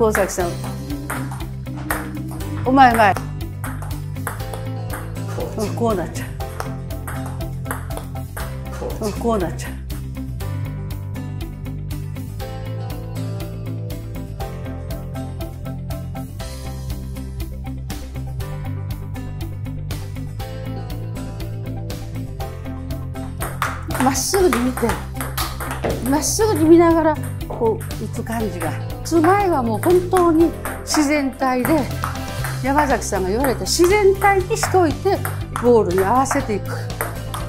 大崎さんうまいうまいこうなっちゃうう,、ん、こうなっちゃうまっすぐに見てまっすぐに見ながらこう打つ感じが。つ前はもう本当に自然体で山崎さんが言われた自然体にしといてボールに合わせていく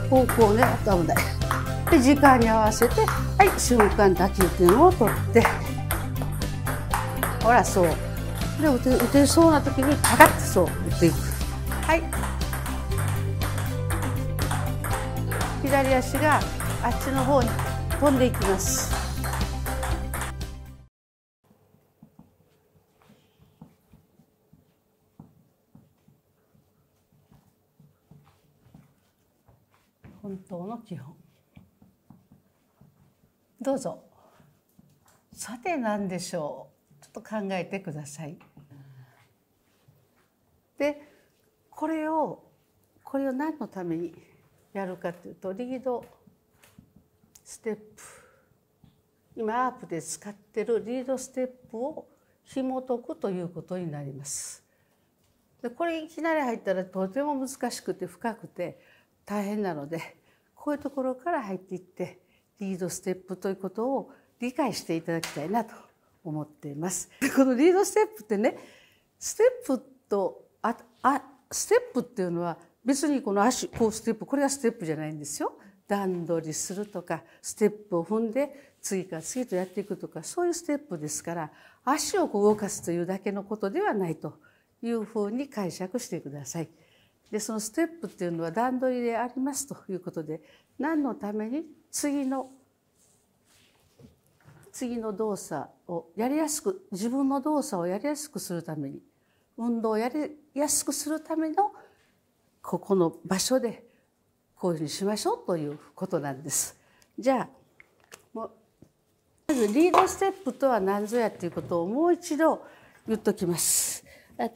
方向ね頭なで時間に合わせてはい瞬間打球点を取ってほらそうで打て打てそうな時にパカッとそう打っていくはい左足があっちの方に飛んでいきます本当の基本どうぞさて何でしょうちょっと考えてください。でこれをこれを何のためにやるかというとリードステップ今アープで使ってるリードステップを紐解くということになります。でこれいきなり入ったらとても難しくて深くて大変なのでこういうところから入っていってリードステップということを理解していただきたいなと思っています。でこのリードステップってねステップとああステップっていうのは別にこの足こうステップこれはステップじゃないんですよ。段取りするとかステップを踏んで次から次とやっていくとかそういうステップですから足を動かすというだけのことではないというふうに解釈してください。でそのステップっていうのは段取りでありますということで何のために次の次の動作をやりやすく自分の動作をやりやすくするために運動をやりやすくするためのここの場所でこういうふうにしましょうということなんです。じゃあもうまずリードステップとは何ぞやということをもう一度言っときます。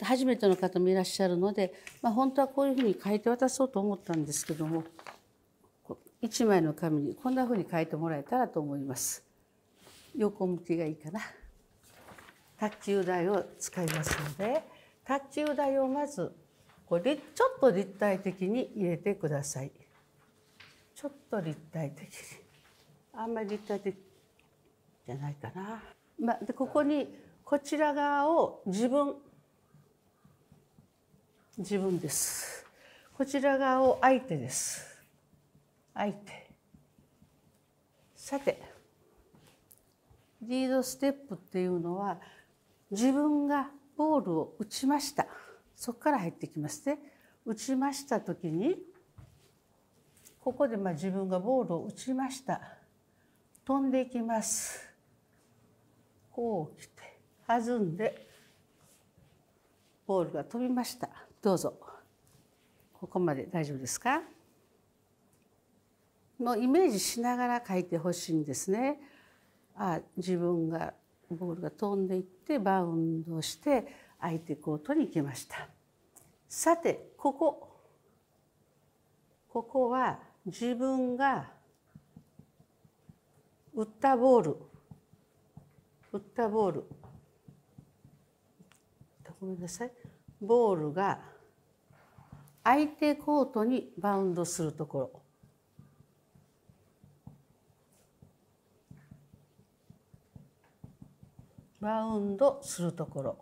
初めての方もいらっしゃるので、まあ、本当はこういうふうに書いて渡そうと思ったんですけども一枚の紙にこんなふうに書いてもらえたらと思います。横向きがいいかな。タッチ台を使いますのでタッチ台をまずこれちょっと立体的に入れてください。ちょっと立体的にあんまり立体的じゃないかな。まあ、でここにこちら側を自分自分ですこちら側を相手です相手さてリードステップっていうのは自分がボールを打ちましたそこから入ってきますね打ちました時にここでまあ自分がボールを打ちました飛んでいきますこう来て弾んでボールが飛びました。どうぞここまで大丈夫ですかもうイメージしながら書いてほしいんですね。あ自分がボールが飛んでいってバウンドして相手コートに行きました。さてここここは自分が打ったボール打ったボールごめんなさいボールが相手コートにバウンドするところバウンドするところ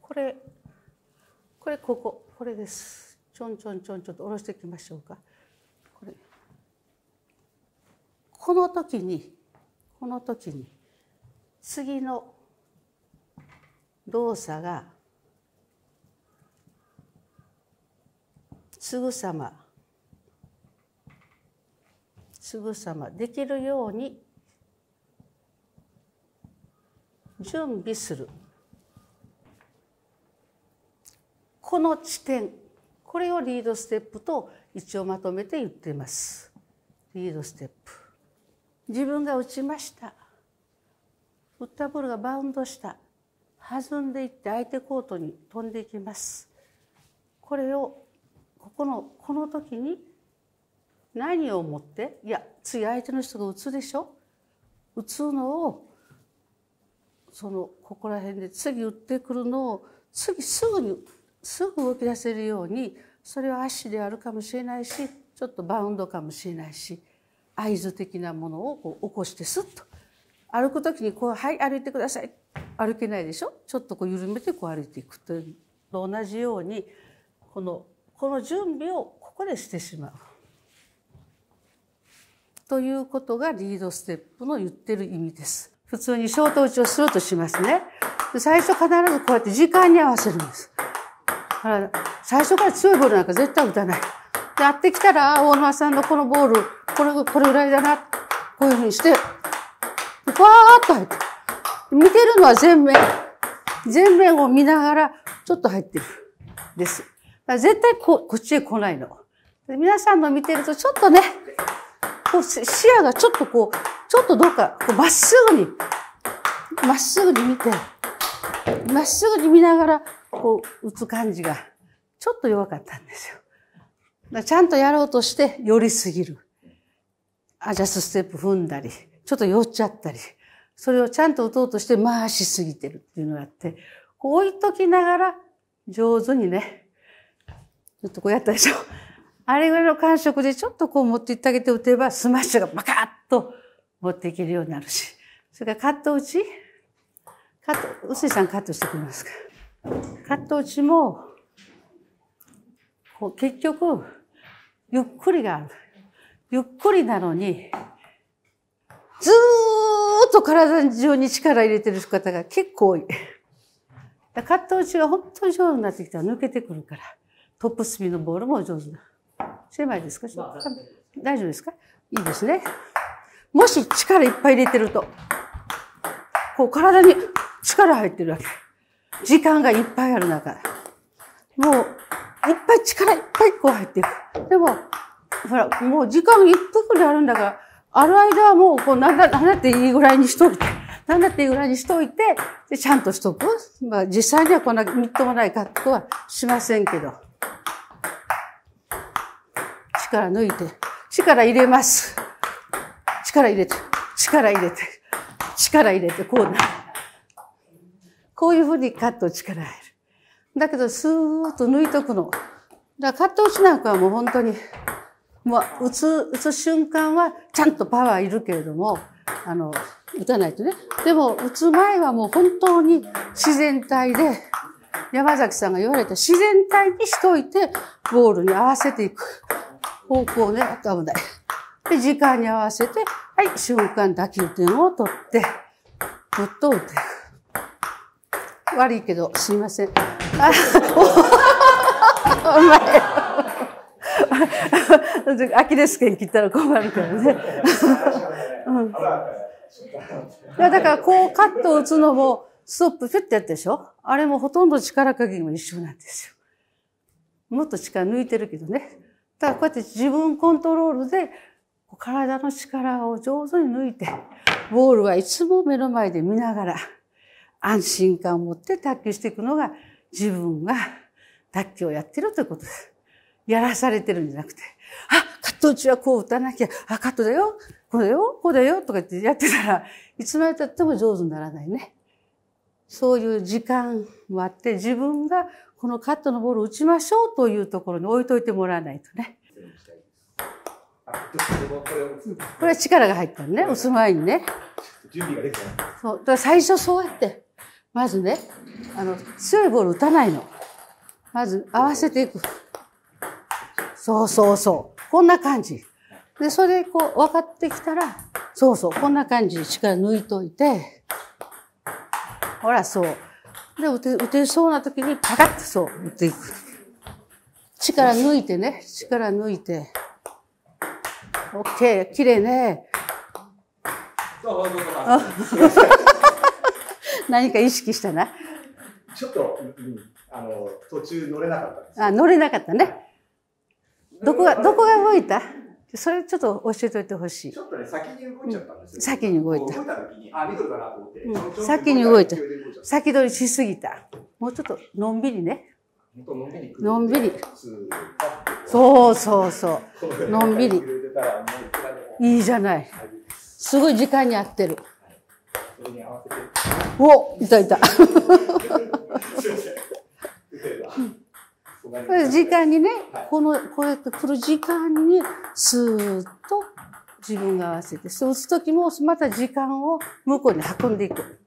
これこれこここれですちょんちょんちょんちょんと下ろしていきましょうかこれこの時にこの時に次の動作がすぐさますぐさまできるように準備するこの地点これをリードステップと一応まとめて言っていますリードステップ自分が打ちました打ったボールがバウンドした弾んでいって相手コートに飛んでいきますこれをここのこの時に何を思っていや次相手の人が打つでしょ打つのをそのここら辺で次打ってくるのを次すぐにすぐ動き出せるようにそれは足であるかもしれないしちょっとバウンドかもしれないし合図的なものをこう起こしてスッと歩く時にこう「はい歩いてください」歩けないでしょちょっとこう緩めてこう歩いていくというのと同じようにこのこの準備をここでしてしまう。ということがリードステップの言ってる意味です。普通に小打ちをするとしますね。最初必ずこうやって時間に合わせるんです。最初から強いボールなんか絶対打たない。やってきたら、大沼さんのこのボール、これ、これぐらいだな。こういうふうにして、ふわーっと入って。見てるのは全面。全面を見ながら、ちょっと入ってる。です。絶対ここっちへ来ないの。皆さんの見てるとちょっとね、こう視野がちょっとこう、ちょっとどっかこうまっすぐに、まっすぐに見て、まっすぐに見ながら、こう、打つ感じが、ちょっと弱かったんですよ。ちゃんとやろうとして、寄りすぎる。アジャストステップ踏んだり、ちょっと寄っちゃったり、それをちゃんと打とうとして回しすぎてるっていうのがあって、こう置いときながら、上手にね、ちょっとこうやったでしょ。あれぐらいの感触でちょっとこう持っていってあげて打てば、スマッシュがバカッと持っていけるようになるし。それからカット打ちカット、臼井さんカットしてくれますか。カット打ちも、こう結局、ゆっくりがある。ゆっくりなのに、ずーっと体中に力入れてる方が結構多い。カット打ちが本当に上手になってきたら抜けてくるから。トップスピンのボールも上手な。狭いですか、大丈夫ですかいいですね。もし力いっぱい入れてると、こう体に力入ってるわけ。時間がいっぱいある中、もういっぱい力いっぱいこう入っていく。でも、ほら、もう時間いっぱくらいあるんだから、ある間はもう、こう、なんだ、なんだっていいぐらいにしといて、なんだっていいぐらいにしといて、で、ちゃんとしとく。まあ、実際にはこんなみっともない格好はしませんけど。力抜いて、力入れます。力入れて、力入れて、力入れて、こうなる。こういうふうにカット力入る。だけど、スーッと抜いとくの。だから、カットしなんかはもう本当に、もう打つ、打つ瞬間はちゃんとパワーいるけれども、あの、打たないとね。でも、打つ前はもう本当に自然体で、山崎さんが言われた自然体にしといて、ボールに合わせていく。方向ね、頭だ。で、時間に合わせて、はい、瞬間打球点を取って、ぶっと打っていく。悪いけど、すいません。あお前。アキレス腱切ったら困るからね。うん、だからこうカット打つのも、ストップ、フュッてやったでしょあれもほとんど力加減も一緒なんですよ。もっと力抜いてるけどね。だからこうやって自分コントロールで体の力を上手に抜いて、ボールはいつも目の前で見ながら安心感を持って卓球していくのが自分が卓球をやってるということです。やらされてるんじゃなくて、あ、カット打ちはこう打たなきゃ、あ、カットだよ、こうだよ、こうだよ、とかってやってたらいつまで経っても上手にならないね。そういう時間もあって自分がこのカットのボールを打ちましょうというところに置いといてもらわないとね。これは力が入ったのね、打つ前にね。準備ができた。そう。だから最初そうやって、まずね、あの、強いボール打たないの。まず合わせていく。そうそうそう。こんな感じ。で、それでこう分かってきたら、そうそう、こんな感じで力抜いといて、ほら、そう。で、打て、打てそうな時にパカッとそう、打っていく。力抜いてね、力抜いて。オッケー、綺麗ね。何か意識したな。ちょっと、あの、途中乗れなかったです。あ、乗れなかったね。どこが、どこが動いたそれちょっと教えておいてほしい。ちょっとね、先に動いちゃったんですよ。先に動いた。動いた時に、あ、るかなと思って。先に動いた。先取りしすぎた。もうちょっとのんびりね。のんびり。そうそうそう。のんびり。いいじゃない。すごい時間に合ってる。おいたいた。時間にね、この、こうやって来る時間に、スーッと自分が合わせて、そう打つ時もまた時間を向こうに運んでいく。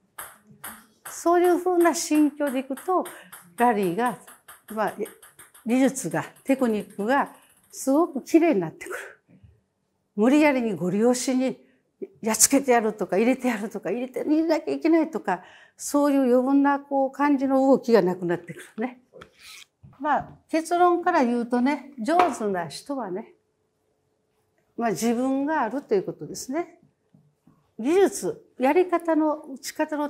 そういうふうな心境でいくとラリーが、まあ、技術がテクニックがすごくきれいになってくる。無理やりにご利用しにやっつけてやるとか入れてやるとか入れて入れなきゃいけないとかそういう余分なこう感じの動きがなくなってくるね。まあ結論から言うとね上手な人はね、まあ、自分があるということですね。技術やり方の打ち方の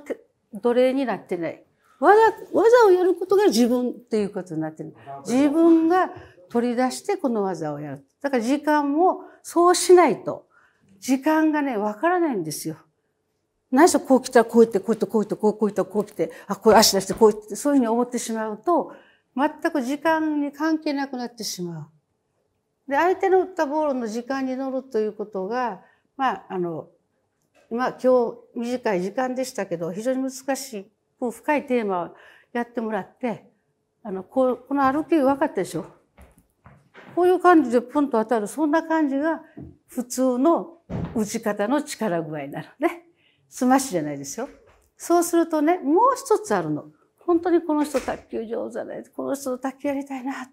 奴隷になってない。技、技をやることが自分っていうことになってる。自分が取り出してこの技をやる。だから時間もそうしないと、時間がね、わからないんですよ。何しろこう来たらこうやって、こうやって、こうやって、こうこうやって、こう来て、あ、こう足出して、こうやって、そういうふうに思ってしまうと、全く時間に関係なくなってしまう。で、相手の打ったボールの時間に乗るということが、まあ、あの、まあ今日短い時間でしたけど非常に難しい深いテーマをやってもらってあのこうこの歩き分かったでしょこういう感じでポンと当たるそんな感じが普通の打ち方の力具合なのねスマッシュじゃないですよそうするとねもう一つあるの本当にこの人卓球上手ないこの人と卓球やりたいな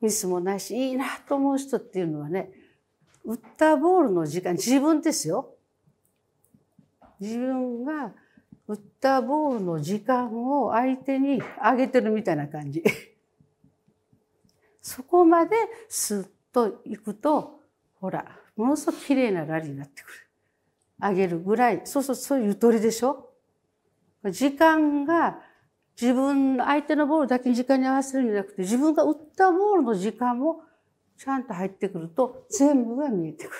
ミスもないしいいなと思う人っていうのはね打ったボールの時間自分ですよ自分が打ったボールの時間を相手にあげてるみたいな感じ。そこまですっといくと、ほら、ものすごく綺麗なラリーになってくる。あげるぐらい。そうそう、そういうゆとりでしょ時間が自分相手のボールだけに時間に合わせるんじゃなくて、自分が打ったボールの時間もちゃんと入ってくると、全部が見えてくる。